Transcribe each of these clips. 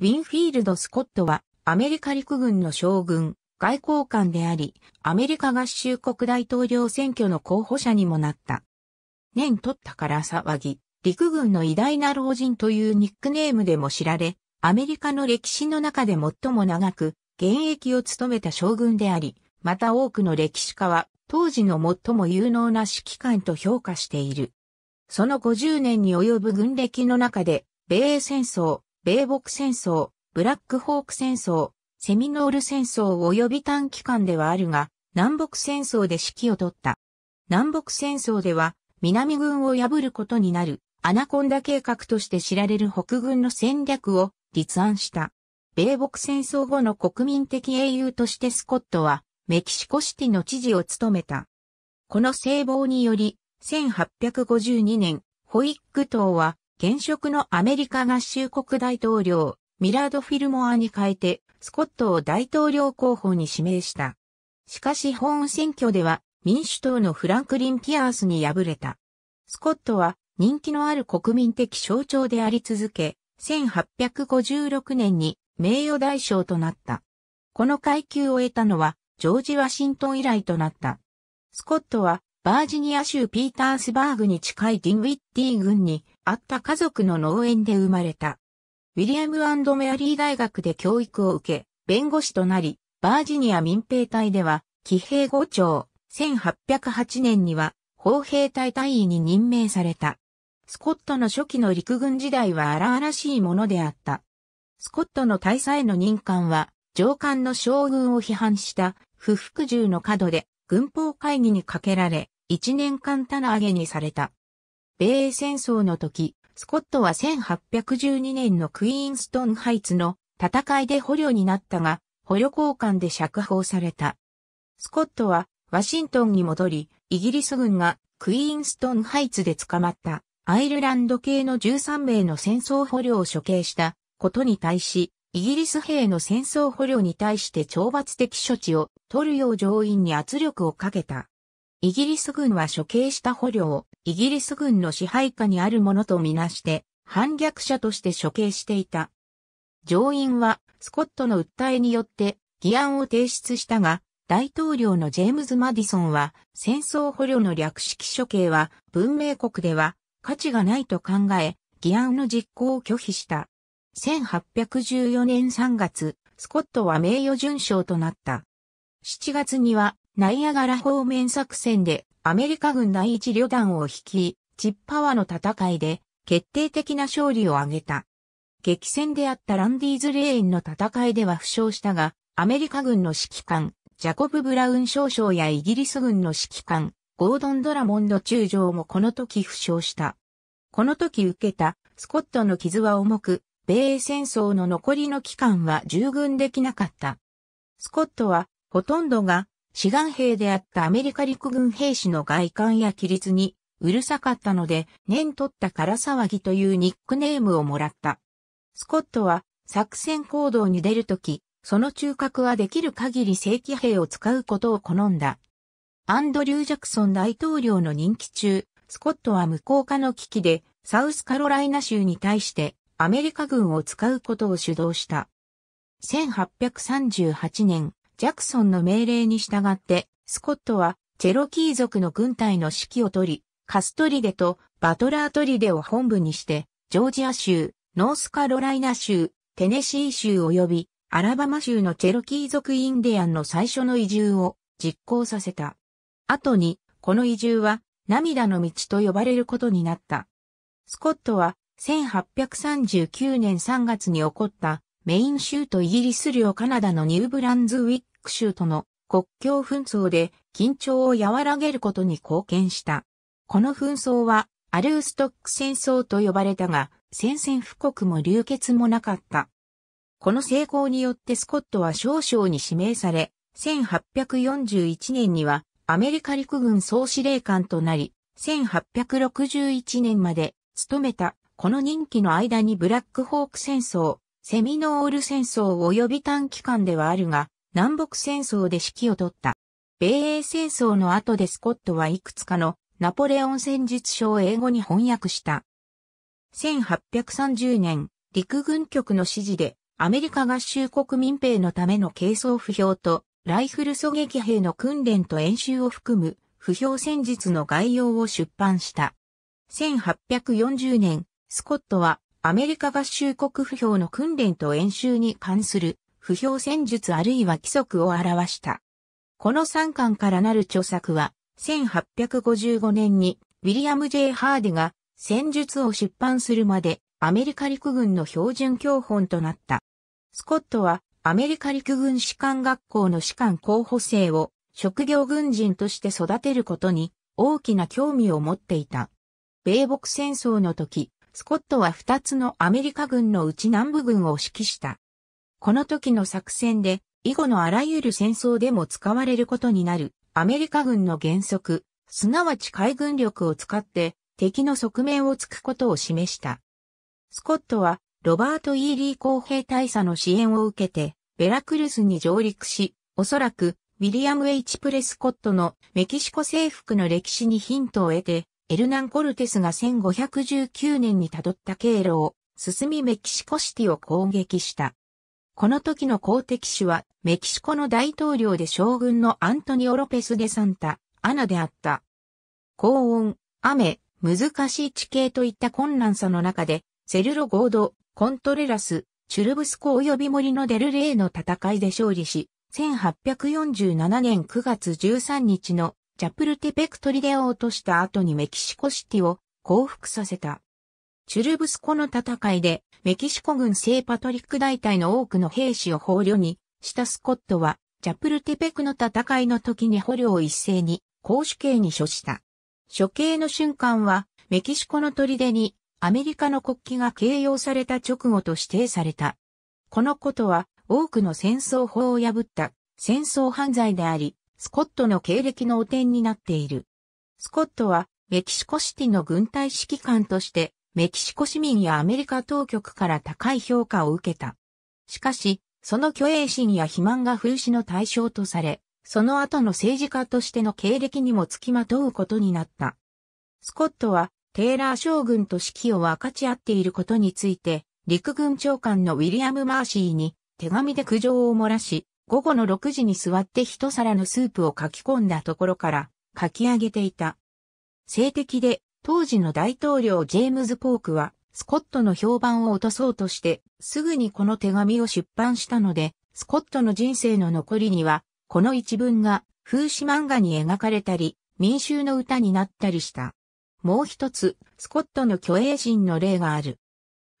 ウィンフィールド・スコットはアメリカ陸軍の将軍、外交官であり、アメリカ合衆国大統領選挙の候補者にもなった。年取ったから騒ぎ、陸軍の偉大な老人というニックネームでも知られ、アメリカの歴史の中で最も長く、現役を務めた将軍であり、また多くの歴史家は、当時の最も有能な指揮官と評価している。その50年に及ぶ軍歴の中で、米英戦争、米北戦争、ブラックホーク戦争、セミノール戦争及び短期間ではあるが、南北戦争で指揮を取った。南北戦争では、南軍を破ることになる、アナコンダ計画として知られる北軍の戦略を立案した。米北戦争後の国民的英雄としてスコットは、メキシコシティの知事を務めた。この聖望により、1852年、ホイック島は現職のアメリカ合衆国大統領、ミラード・フィルモアに変えて、スコットを大統領候補に指名した。しかし本選挙では民主党のフランクリン・ピアースに敗れた。スコットは人気のある国民的象徴であり続け、1856年に名誉大将となった。この階級を得たのはジョージ・ワシントン以来となった。スコットはバージニア州ピータースバーグに近いディンウィッティ軍にあった家族の農園で生まれた。ウィリアムメアリー大学で教育を受け、弁護士となり、バージニア民兵隊では、騎兵5長、1808年には、砲兵隊隊員に任命された。スコットの初期の陸軍時代は荒々しいものであった。スコットの大佐への任官は、上官の将軍を批判した不服従の角で、軍法会議にかけられ、一年間棚上げにされた。米英戦争の時、スコットは1812年のクイーンストンハイツの戦いで捕虜になったが、捕虜交換で釈放された。スコットはワシントンに戻り、イギリス軍がクイーンストンハイツで捕まったアイルランド系の13名の戦争捕虜を処刑したことに対し、イギリス兵の戦争捕虜に対して懲罰的処置を取るよう上院に圧力をかけた。イギリス軍は処刑した捕虜をイギリス軍の支配下にあるものとみなして反逆者として処刑していた。上院はスコットの訴えによって議案を提出したが、大統領のジェームズ・マディソンは戦争捕虜の略式処刑は文明国では価値がないと考え、議案の実行を拒否した。1814年3月、スコットは名誉准将となった。7月にはナイアガラ方面作戦でアメリカ軍第一旅団を率い、チッパワの戦いで決定的な勝利を挙げた。激戦であったランディーズレーンの戦いでは負傷したが、アメリカ軍の指揮官、ジャコブ・ブラウン少将やイギリス軍の指揮官、ゴードン・ドラモンド中将もこの時負傷した。この時受けたスコットの傷は重く、米英戦争の残りの期間は従軍できなかった。スコットはほとんどが志願兵であったアメリカ陸軍兵士の外観や規律にうるさかったので、念取ったから騒ぎというニックネームをもらった。スコットは作戦行動に出るとき、その中核はできる限り正規兵を使うことを好んだ。アンドリュー・ジャクソン大統領の任期中、スコットは無効化の危機で、サウスカロライナ州に対してアメリカ軍を使うことを主導した。1838年、ジャクソンの命令に従って、スコットはチェロキー族の軍隊の指揮を取り、カストリデとバトラートリデを本部にして、ジョージア州、ノースカロライナ州、テネシー州及びアラバマ州のチェロキー族インディアンの最初の移住を実行させた。後に、この移住は涙の道と呼ばれることになった。スコットは1839年3月に起こったメイン州とイギリス領カナダのニューブランズウィック州との国境紛争で緊張を和らげることに貢献した。この紛争はアルーストック戦争と呼ばれたが、宣戦布告も流血もなかった。この成功によってスコットは少将に指名され、1841年にはアメリカ陸軍総司令官となり、1861年まで務めたこの任期の間にブラックホーク戦争、セミノール戦争及び短期間ではあるが、南北戦争で指揮を取った。米英戦争の後でスコットはいくつかのナポレオン戦術書を英語に翻訳した。1830年、陸軍局の指示で、アメリカ合衆国民兵のための軽装不評と、ライフル狙撃兵の訓練と演習を含む、不評戦術の概要を出版した。1840年、スコットはアメリカ合衆国不評の訓練と演習に関する不評戦術あるいは規則を表した。この3巻からなる著作は、1855年にウィリアム・ J・ ハーディが戦術を出版するまでアメリカ陸軍の標準教本となった。スコットはアメリカ陸軍士官学校の士官候補生を職業軍人として育てることに大きな興味を持っていた。米北戦争の時、スコットは2つのアメリカ軍のうち南部軍を指揮した。この時の作戦で、以後のあらゆる戦争でも使われることになる、アメリカ軍の原則、すなわち海軍力を使って、敵の側面を突くことを示した。スコットは、ロバート・イーリー公兵大佐の支援を受けて、ベラクルスに上陸し、おそらく、ウィリアム・ H・ プレスコットのメキシコ征服の歴史にヒントを得て、エルナン・コルテスが1519年に辿った経路を進みメキシコシティを攻撃した。この時の公敵手はメキシコの大統領で将軍のアントニオ・ロペス・デ・サンタ、アナであった。高温、雨、難しい地形といった困難さの中で、セルロ・ゴード、コントレラス、チュルブスコ及び森のデルレーの戦いで勝利し、1847年9月13日のチャプルテペクトリデを落とした後にメキシコシティを降伏させた。チュルブスコの戦いでメキシコ軍聖パトリック大隊の多くの兵士を捕虜にしたスコットはチャプルテペクの戦いの時に捕虜を一斉に公主刑に処した。処刑の瞬間はメキシコの砦にアメリカの国旗が掲揚された直後と指定された。このことは多くの戦争法を破った戦争犯罪であり、スコットの経歴の汚点になっている。スコットは、メキシコシティの軍隊指揮官として、メキシコ市民やアメリカ当局から高い評価を受けた。しかし、その虚栄心や肥満が風刺の対象とされ、その後の政治家としての経歴にもつきまとうことになった。スコットは、テイラー将軍と指揮を分かち合っていることについて、陸軍長官のウィリアム・マーシーに手紙で苦情を漏らし、午後の6時に座って一皿のスープを書き込んだところから書き上げていた。性的で、当時の大統領ジェームズ・ポークは、スコットの評判を落とそうとして、すぐにこの手紙を出版したので、スコットの人生の残りには、この一文が、風刺漫画に描かれたり、民衆の歌になったりした。もう一つ、スコットの虚栄心の例がある。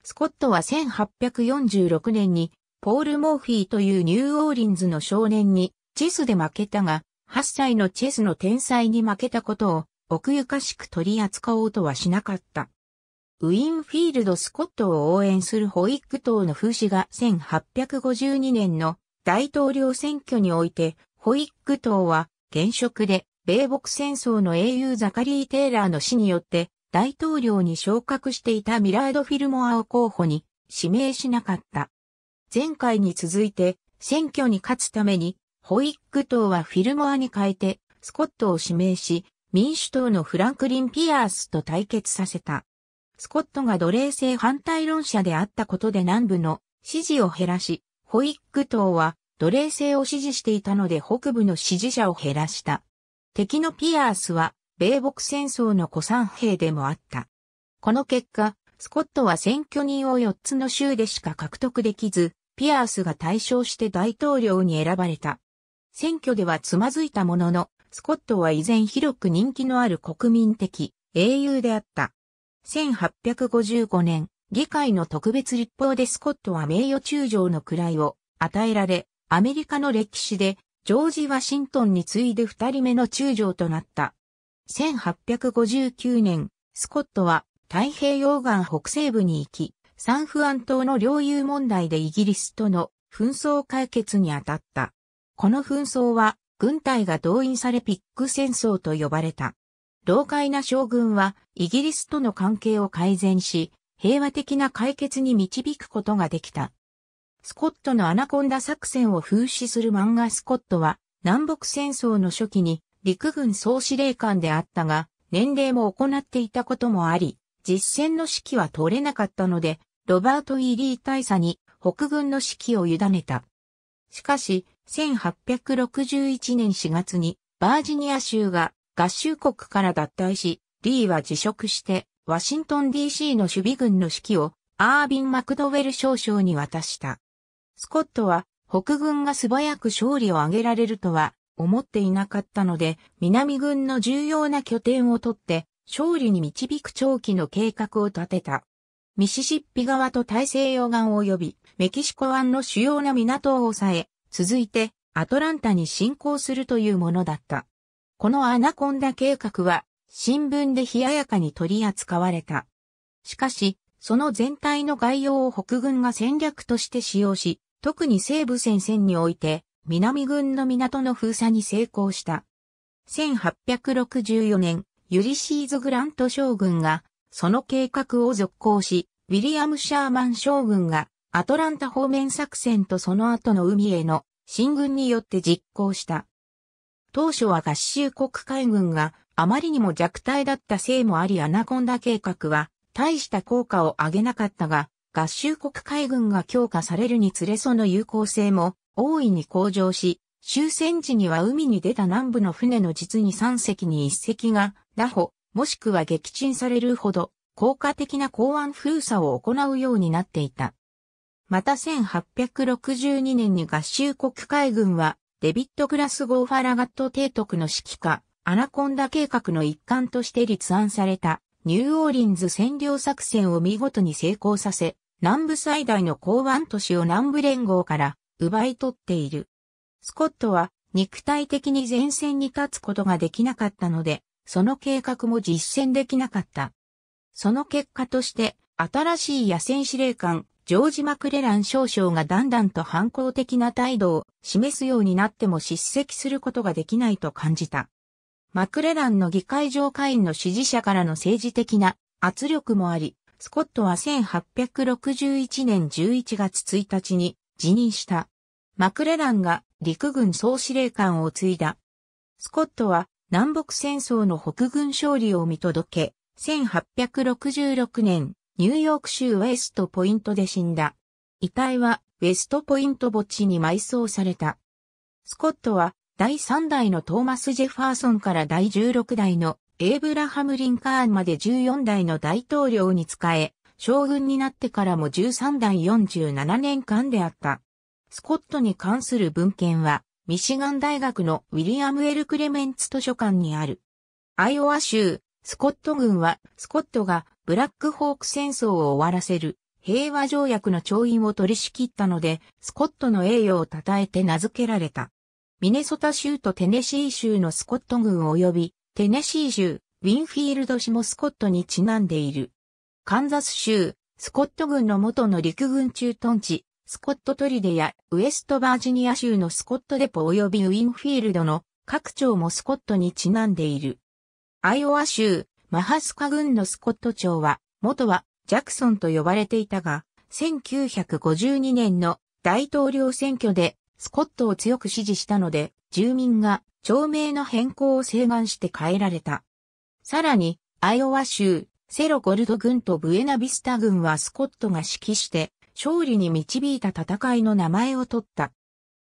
スコットは1846年にポール・モーフィーというニューオーリンズの少年にチェスで負けたが、8歳のチェスの天才に負けたことを奥ゆかしく取り扱おうとはしなかった。ウィンフィールド・スコットを応援するホイック党の風刺が1852年の大統領選挙において、ホイック党は現職で米北戦争の英雄ザカリー・テイラーの死によって大統領に昇格していたミラード・フィルモアを候補に指名しなかった。前回に続いて選挙に勝つためにホイック党はフィルモアに変えてスコットを指名し民主党のフランクリン・ピアースと対決させた。スコットが奴隷制反対論者であったことで南部の支持を減らし、ホイック党は奴隷制を支持していたので北部の支持者を減らした。敵のピアースは米北戦争の古参兵でもあった。この結果、スコットは選挙人を4つの州でしか獲得できず、ピアースが対象して大統領に選ばれた。選挙ではつまずいたものの、スコットは依然広く人気のある国民的英雄であった。1855年、議会の特別立法でスコットは名誉中将の位を与えられ、アメリカの歴史でジョージ・ワシントンに次いで二人目の中将となった。1859年、スコットは太平洋岸北西部に行き、サンフアン島の領有問題でイギリスとの紛争解決に当たった。この紛争は軍隊が動員されピック戦争と呼ばれた。老快な将軍はイギリスとの関係を改善し、平和的な解決に導くことができた。スコットのアナコンダ作戦を風刺する漫画スコットは南北戦争の初期に陸軍総司令官であったが、年齢も行っていたこともあり、実戦の指揮は取れなかったので、ロバート・イリー大佐に北軍の指揮を委ねた。しかし、1861年4月にバージニア州が合衆国から脱退し、リーは辞職して、ワシントン DC の守備軍の指揮をアービン・マクドウェル少将に渡した。スコットは北軍が素早く勝利を挙げられるとは思っていなかったので、南軍の重要な拠点を取って勝利に導く長期の計画を立てた。ミシシッピ側と大西洋岸及びメキシコ湾の主要な港を抑え、続いてアトランタに侵攻するというものだった。このアナコンダ計画は新聞で冷ややかに取り扱われた。しかし、その全体の概要を北軍が戦略として使用し、特に西部戦線において、南軍の港の封鎖に成功した。1864年、ユリシーズ・グラント将軍がその計画を続行し、ウィリアム・シャーマン将軍がアトランタ方面作戦とその後の海への進軍によって実行した。当初は合衆国海軍があまりにも弱体だったせいもありアナコンダ計画は大した効果を上げなかったが、合衆国海軍が強化されるにつれその有効性も大いに向上し、終戦時には海に出た南部の船の実に3隻に1隻が、ラホ、もしくは撃沈されるほど効果的な港湾封鎖を行うようになっていた。また1862年に合衆国海軍はデビッド・グラスゴー・ファラガット提督の指揮下、アナコンダ計画の一環として立案されたニューオーリンズ占領作戦を見事に成功させ、南部最大の港湾都市を南部連合から奪い取っている。スコットは肉体的に前線に立つことができなかったので、その計画も実践できなかった。その結果として、新しい野戦司令官、ジョージ・マクレラン少将がだんだんと反抗的な態度を示すようになっても叱責することができないと感じた。マクレランの議会上会員の支持者からの政治的な圧力もあり、スコットは1861年11月1日に辞任した。マクレランが陸軍総司令官を継いだ。スコットは南北戦争の北軍勝利を見届け、1866年、ニューヨーク州ウェストポイントで死んだ。遺体はウェストポイント墓地に埋葬された。スコットは第3代のトーマス・ジェファーソンから第16代のエイブラハム・リンカーンまで14代の大統領に仕え、将軍になってからも13代47年間であった。スコットに関する文献はミシガン大学のウィリアム・エル・クレメンツ図書館にある。アイオワ州、スコット軍は、スコットがブラックホーク戦争を終わらせる平和条約の調印を取り仕切ったので、スコットの栄誉を称えて名付けられた。ミネソタ州とテネシー州のスコット軍及び、テネシー州、ウィンフィールド市もスコットにちなんでいる。カンザス州、スコット軍の元の陸軍駐屯地、スコットトリデやウエストバージニア州のスコットデポ及びウィンフィールドの各町もスコットにちなんでいる。アイオワ州、マハスカ郡のスコット町は、元はジャクソンと呼ばれていたが、1952年の大統領選挙でスコットを強く支持したので、住民が町名の変更を請願して変えられた。さらに、アイオワ州、セロゴルド郡とブエナビスタ郡はスコットが指揮して勝利に導いた戦いの名前を取った。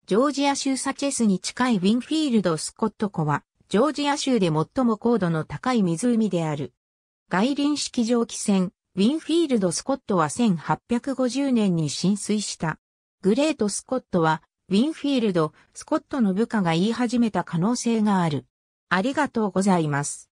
ジョージア州サチェスに近いウィンフィールド・スコット湖は、ジョージア州で最も高度の高い湖である。外輪式蒸気船、ウィンフィールド・スコットは1850年に浸水した。グレート・スコットは、ウィンフィールド・スコットの部下が言い始めた可能性がある。ありがとうございます。